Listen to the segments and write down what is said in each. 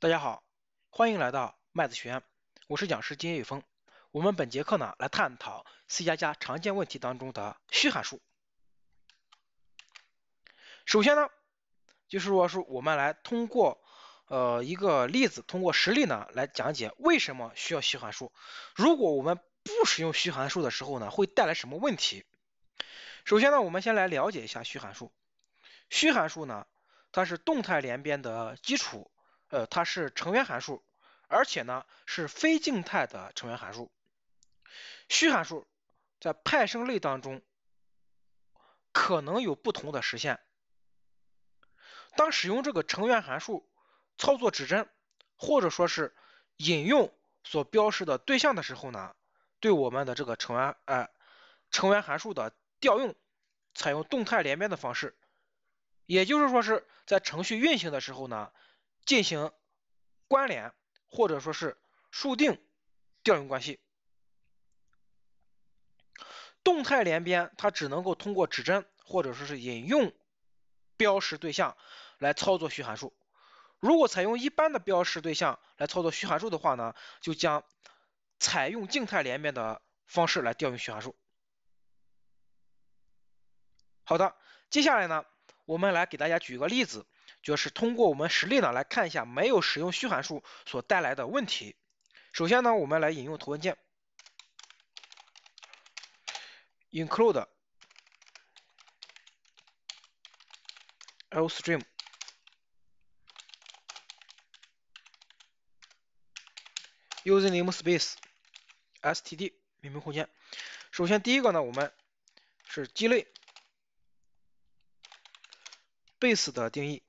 大家好，欢迎来到麦子学院，我是讲师金玉峰。我们本节课呢，来探讨 C 加加常见问题当中的虚函数。首先呢，就是说是我们来通过呃一个例子，通过实例呢来讲解为什么需要虚函数。如果我们不使用虚函数的时候呢，会带来什么问题？首先呢，我们先来了解一下虚函数。虚函数呢，它是动态连编的基础。呃，它是成员函数，而且呢是非静态的成员函数。虚函数在派生类当中可能有不同的实现。当使用这个成员函数操作指针，或者说是引用所标识的对象的时候呢，对我们的这个成员呃成员函数的调用采用动态连编的方式，也就是说是在程序运行的时候呢。进行关联或者说是树定调用关系。动态连边它只能够通过指针或者说是引用标识对象来操作虚函数。如果采用一般的标识对象来操作虚函数的话呢，就将采用静态连边的方式来调用虚函数。好的，接下来呢，我们来给大家举一个例子。就是通过我们实例呢来看一下没有使用虚函数所带来的问题。首先呢，我们来引用头文件，include l s t r e a m u s i n g namespace std，命名空间。首先第一个呢，我们是鸡肋 base 的定义。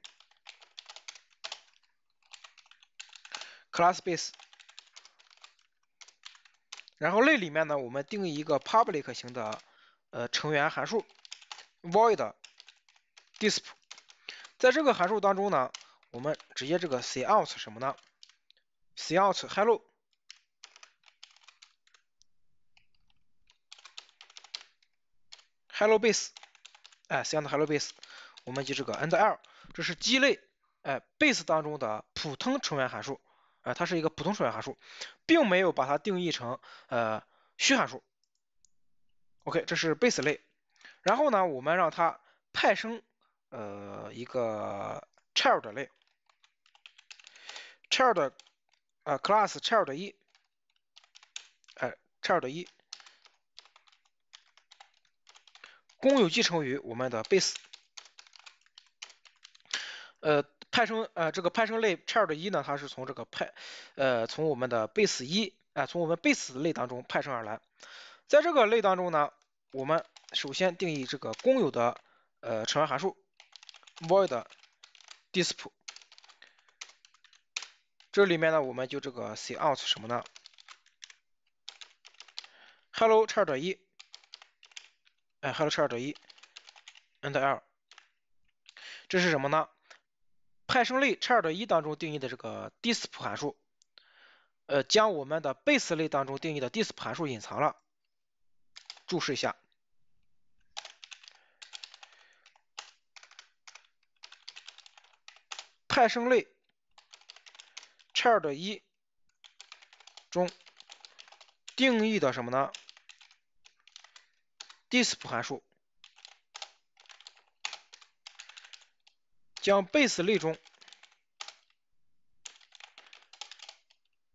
Plus base，然后类里面呢，我们定义一个 public 型的呃成员函数 void disp，在这个函数当中呢，我们直接这个 say out 什么呢？say out hello hello base，哎，o u 的 hello base，我们就这个 endl，这是基类哎 base 当中的普通成员函数。啊，它是一个普通数学函数，并没有把它定义成呃虚函数。OK，这是 base 类。然后呢，我们让它派生呃一个 child 类，child 呃 class child 一，呃 c h i l d 一，公有继承于我们的 base，呃。派生呃，这个派生类 Child 一呢，它是从这个派呃，从我们的 base 一啊，从我们 base 类当中派生而来。在这个类当中呢，我们首先定义这个公有的呃成员函数 void disp。这里面呢，我们就这个 say out 什么呢？Hello Child 一，哎，Hello Child 一，endl。这是什么呢？派生类 c h i l d 一当中定义的这个 disp 函数，呃，将我们的 base 类当中定义的 disp 函数隐藏了。注释一下，派生类 c h i l d 一中定义的什么呢？disp 函数。将 base 类中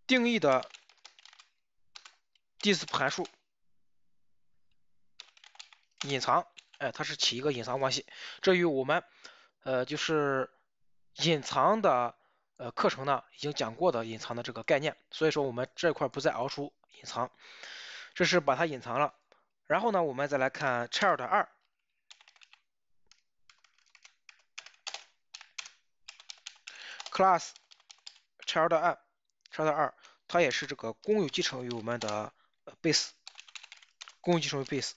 定义的 d i s p 函数隐藏，哎，它是起一个隐藏关系。这与我们呃就是隐藏的呃课程呢，已经讲过的隐藏的这个概念，所以说我们这块不再熬出隐藏，这是把它隐藏了。然后呢，我们再来看 child 二。class child 二，child 二，它也是这个公有继承于我们的 base，公有继承于 base，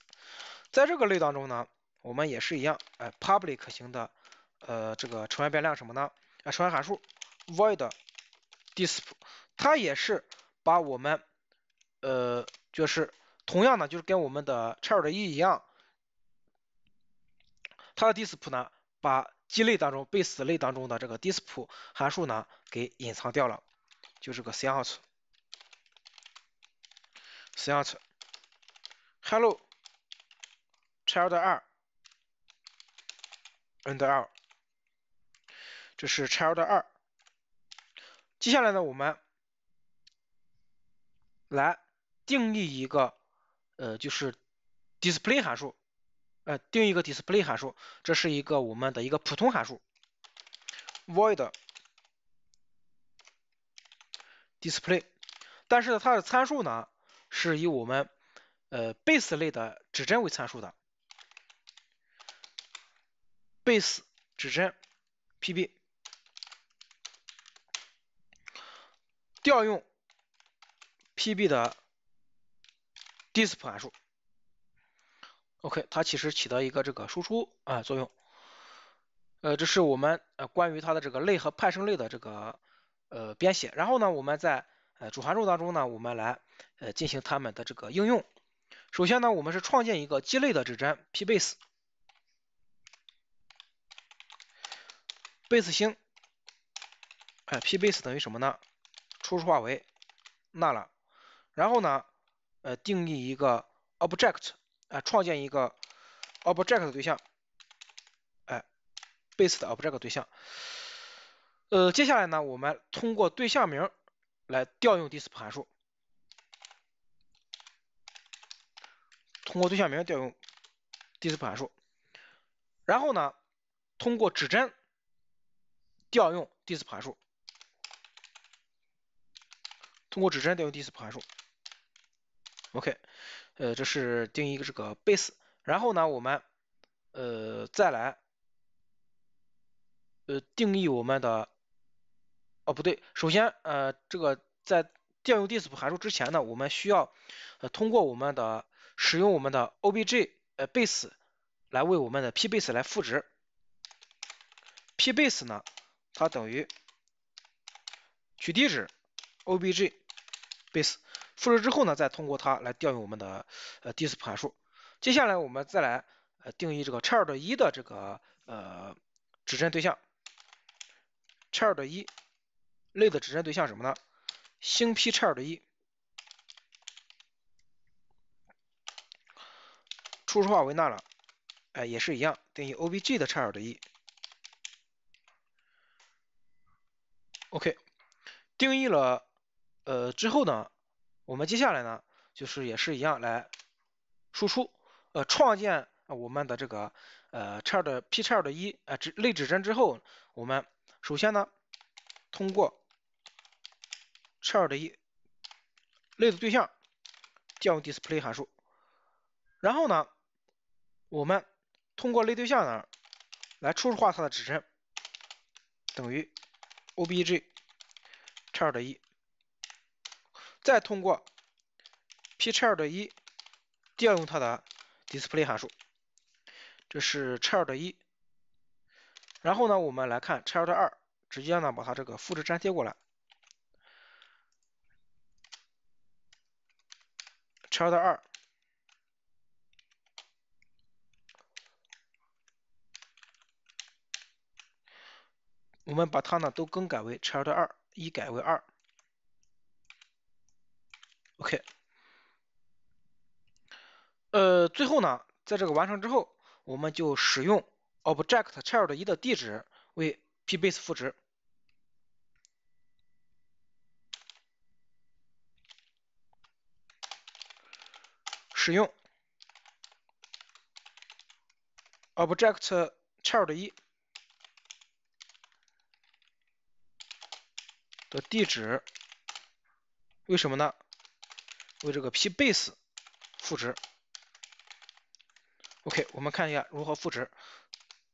在这个类当中呢，我们也是一样，哎，public 型的呃这个成员变量什么呢？啊、成员函数 void disp，它也是把我们呃就是同样呢，就是跟我们的 child 一一样，它的 disp 呢把鸡类当中被死类当中的这个 d i s p 函数呢给隐藏掉了，就是个 s e a t i c s e a t c h e l l o c h i l d 二，and 二，这是 child 二，接下来呢我们来定义一个呃就是 display 函数。呃，定一个 display 函数，这是一个我们的一个普通函数，void display，但是它的参数呢，是以我们呃 base 类的指针为参数的，base 指针 pb，调用 pb 的 display 函数。OK，它其实起到一个这个输出啊作用，呃，这是我们呃关于它的这个类和派生类的这个呃编写，然后呢，我们在呃主函数当中呢，我们来呃进行它们的这个应用。首先呢，我们是创建一个基类的指针 pbase，base 星，哎，pbase 等于什么呢？初始化为 null，然后呢，呃，定义一个 object。啊，创建一个 object 对象，哎，base 的 object 对象。呃，接下来呢，我们通过对象名来调用 d i s p 函数，通过对象名调用 d i s p 函数，然后呢，通过指针调用 d i s p 函数，通过指针调用 d i s p 函数。OK。呃，这是定义一个这个 base，然后呢，我们呃再来呃定义我们的，哦不对，首先呃这个在调用 dispo 函数之前呢，我们需要呃通过我们的使用我们的 obj 呃 base 来为我们的 p base 来赋值，p base 呢，它等于取地址 obj base。复制之后呢，再通过它来调用我们的呃 d i s p 函数。接下来我们再来呃定义这个 child 一的这个呃指针对象，child 一类的指针对象什么呢？星 p child 一初始化为 null 了，哎，也是一样定义 obj 的 child 一。OK，定义了呃之后呢？我们接下来呢，就是也是一样来输出，呃，创建我们的这个呃 char 的 pchar 的一啊指类指针之后，我们首先呢，通过 char 的一类对象调用 display 函数，然后呢，我们通过类对象呢，来初始化它的指针等于 obj.char 的一。再通过 p c h a l d 一调用它的 display 函数，这是 c h a l d 一。然后呢，我们来看 c h a l d 二，直接呢把它这个复制粘贴过来。c h a l d 二。我们把它呢都更改为 c h i l d 二，一改为二。OK，呃，最后呢，在这个完成之后，我们就使用 object child 一的地址为 p base 赋值，使用 object child 一的地址，为什么呢？为这个 p base 赋值。OK，我们看一下如何赋值，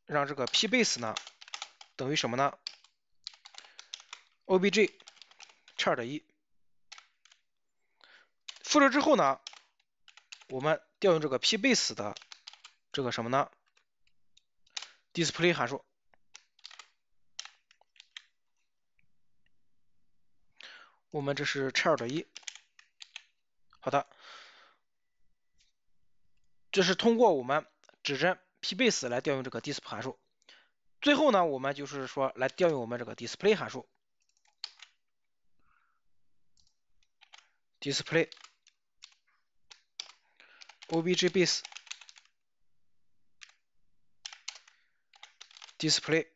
让这个 p base 呢等于什么呢？obj c h r g e 一。复值之后呢，我们调用这个 p base 的这个什么呢？display 函数。我们这是 c h i l d 一，好的，这是通过我们指针 pbase 来调用这个 display 函数。最后呢，我们就是说来调用我们这个 display 函数。display objbase display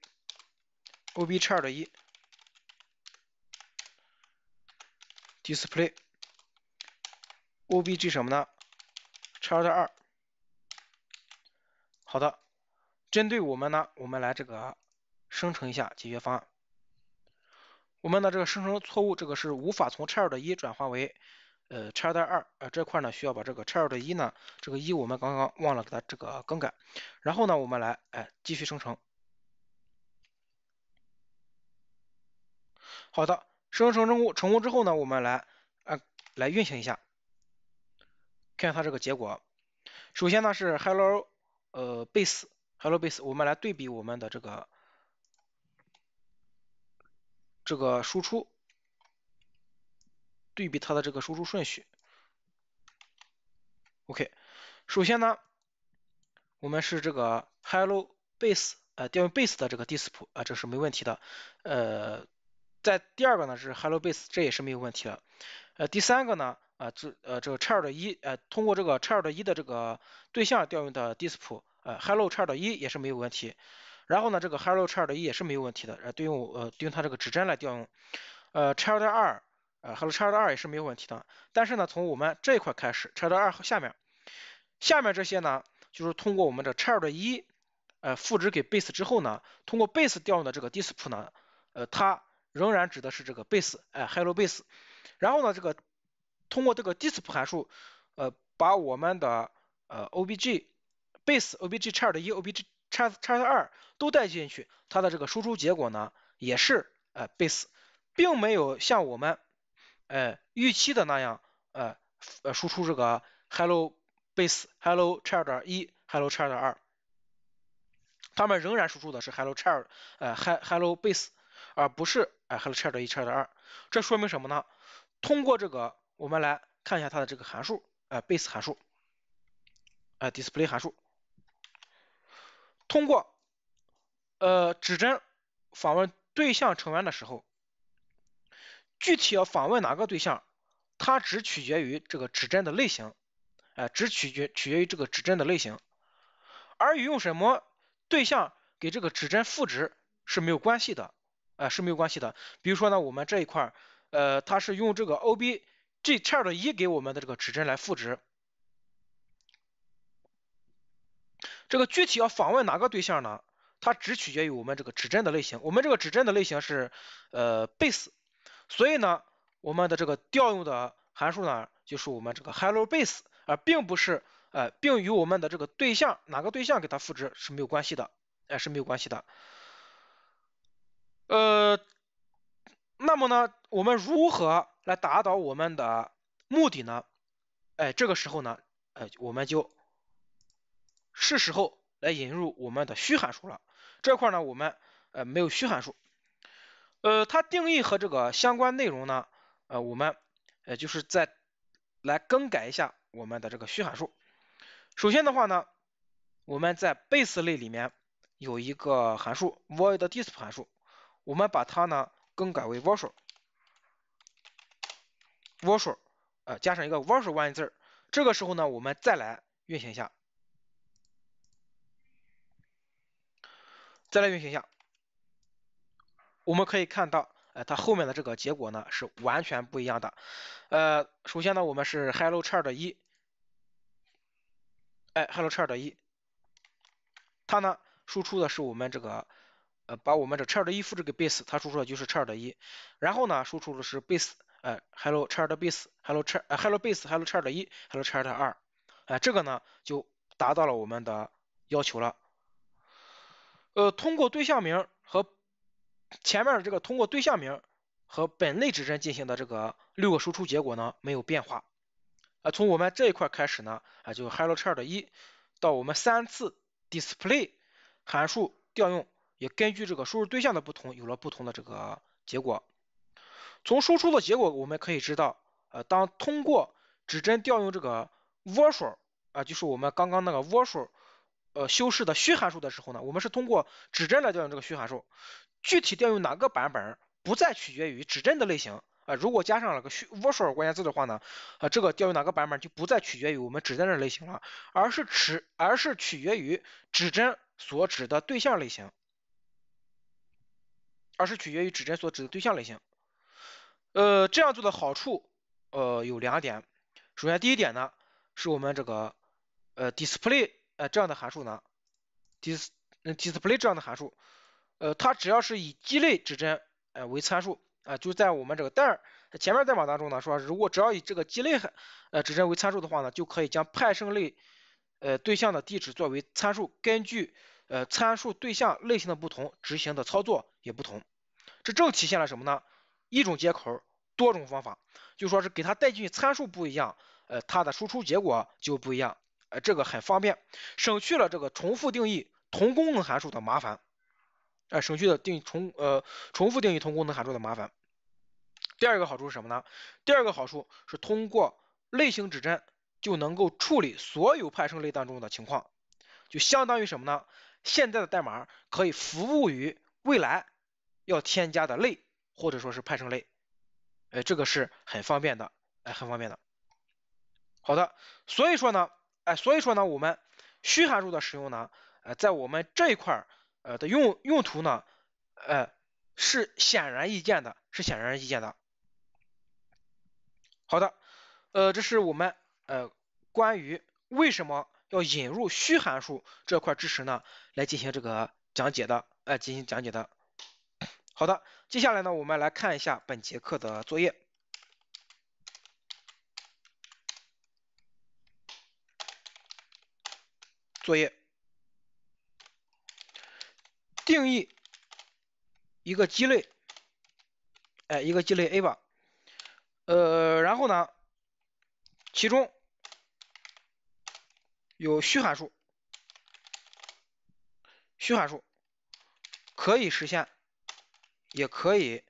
o b j c h a r 一 display O B G 什么呢？Child 二，好的，针对我们呢，我们来这个生成一下解决方案。我们的这个生成错误，这个是无法从 Child 一转化为呃 Child 二，呃这块呢需要把这个 Child 一呢，这个一我们刚刚忘了给它这个更改。然后呢，我们来哎继续生成。好的，生成成功成功之后呢，我们来哎来运行一下。看它这个结果，首先呢是 hello 呃 base hello base，我们来对比我们的这个这个输出，对比它的这个输出顺序。OK，首先呢，我们是这个 hello base 呃调用 base 的这个 disp 啊，这是没问题的。呃，在第二个呢是 hello base，这也是没有问题的。呃，第三个呢。啊，这呃这个 child 一呃通过这个 child 一的这个对象调用的 disp，呃 hello child 一也是没有问题，然后呢这个 hello child 一也是没有问题的，呃对应我呃对应它这个指针来调用，呃 child 二呃 hello child 二也是没有问题的，但是呢从我们这一块开始 child 二下面下面这些呢就是通过我们的 child 一呃赋值给 base 之后呢，通过 base 调用的这个 disp 呢，呃它仍然指的是这个 base，哎 hello base，然后呢这个通过这个 d i s p 函数，呃，把我们的呃 obg base obg child 一 obg c h a r d child 二都带进去，它的这个输出结果呢，也是呃 base，并没有像我们呃预期的那样呃呃输出这个 hello base hello child 一 hello child 二，它们仍然输出的是 hello c h a r d 呃 hi hello base，而不是呃 hello child 一 child 二，这说明什么呢？通过这个，我们来看一下它的这个函数，呃 b a s e 函数，哎，display 函数。通过呃指针访问对象成员的时候，具体要访问哪个对象，它只取决于这个指针的类型，呃，只取决取决于这个指针的类型，而与用什么对象给这个指针赋值是没有关系的，哎是没有关系的。比如说呢，我们这一块。呃，它是用这个 O B G char 的一给我们的这个指针来赋值，这个具体要访问哪个对象呢？它只取决于我们这个指针的类型。我们这个指针的类型是呃 base，所以呢，我们的这个调用的函数呢，就是我们这个 hello base，而并不是呃，并与我们的这个对象哪个对象给它赋值是没有关系的，哎是没有关系的，呃。那么呢，我们如何来达到我们的目的呢？哎，这个时候呢，呃，我们就是时候来引入我们的虚函数了。这块呢，我们呃没有虚函数，呃，它定义和这个相关内容呢，呃，我们呃就是在来更改一下我们的这个虚函数。首先的话呢，我们在 base 类里面有一个函数 void disp 函数，我们把它呢。更改为 virtual，virtual，呃加上一个 virtual one 字，这个时候呢，我们再来运行一下，再来运行一下，我们可以看到，呃，它后面的这个结果呢是完全不一样的。呃，首先呢，我们是 hello char 的一，哎，hello char 的一，它呢输出的是我们这个。呃，把我们这 c h a l d 一复制给 base，它输出的就是 c h a l d 一，然后呢，输出的是 base，哎，hello c h a l d base，hello c h a l 哎，hello base，hello c h a l d 一，hello c h a r d 二，哎，这个呢就达到了我们的要求了。呃，通过对象名和前面的这个通过对象名和本类指针进行的这个六个输出结果呢没有变化，啊，从我们这一块开始呢，啊，就 hello c h a l d 一到我们三次 display 函数调用。也根据这个输入对象的不同，有了不同的这个结果。从输出的结果我们可以知道，呃，当通过指针调用这个 virtual 啊，就是我们刚刚那个 virtual 呃修饰的虚函数的时候呢，我们是通过指针来调用这个虚函数。具体调用哪个版本，不再取决于指针的类型啊。如果加上了个虚 virtual 关键字的话呢，啊，这个调用哪个版本就不再取决于我们指针的类型了，而是指，而是取决于指针所指的对象类型。而是取决于指针所指的对象类型。呃，这样做的好处呃有两点。首先，第一点呢，是我们这个呃 display 呃这样的函数呢，dis display 这样的函数，呃，它只要是以基类指针呃为参数啊，就在我们这个代前面代码当中呢，说如果只要以这个基类呃指针为参数的话呢，就可以将派生类呃对象的地址作为参数，根据呃参数对象类型的不同，执行的操作也不同。正体现了什么呢？一种接口，多种方法，就说是给它带进去参数不一样，呃，它的输出结果就不一样，呃，这个很方便，省去了这个重复定义同功能函数的麻烦，哎，省去了定重呃重复定义同功能函数的麻烦。第二个好处是什么呢？第二个好处是通过类型指针就能够处理所有派生类当中的情况，就相当于什么呢？现在的代码可以服务于未来。要添加的类，或者说，是派生类，哎，这个是很方便的，哎，很方便的。好的，所以说呢，哎，所以说呢，我们虚函数的使用呢，呃，在我们这一块儿，呃的用用途呢，呃，是显而易见的，是显而易见的。好的，呃，这是我们呃关于为什么要引入虚函数这块知识呢，来进行这个讲解的，哎，进行讲解的。好的，接下来呢，我们来看一下本节课的作业。作业，定义一个鸡肋，哎，一个鸡肋 A 吧，呃，然后呢，其中有虚函数，虚函数可以实现。也可以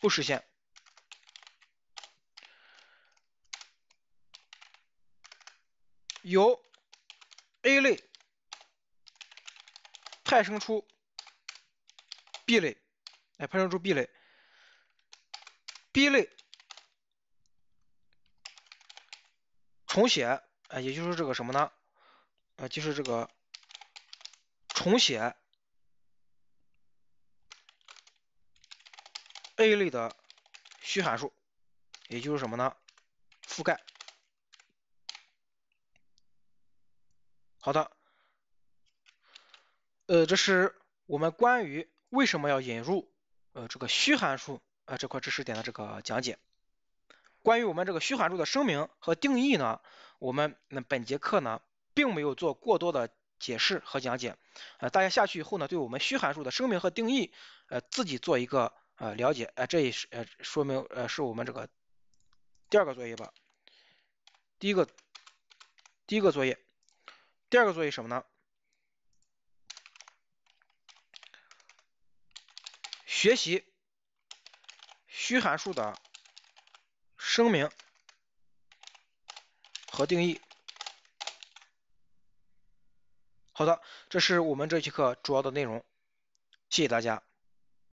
不实现，由 A 类派生出 B 类，哎，派生出 B 类，B 类重写，哎，也就是这个什么呢？啊，就是这个重写。A 类的虚函数，也就是什么呢？覆盖。好的，呃，这是我们关于为什么要引入呃这个虚函数啊这块知识点的这个讲解。关于我们这个虚函数的声明和定义呢，我们那本节课呢并没有做过多的解释和讲解。呃，大家下去以后呢，对我们虚函数的声明和定义呃自己做一个。啊，了解，啊，这也是呃，说明呃，是我们这个第二个作业吧。第一个，第一个作业，第二个作业什么呢？学习虚函数的声明和定义。好的，这是我们这节课主要的内容。谢谢大家。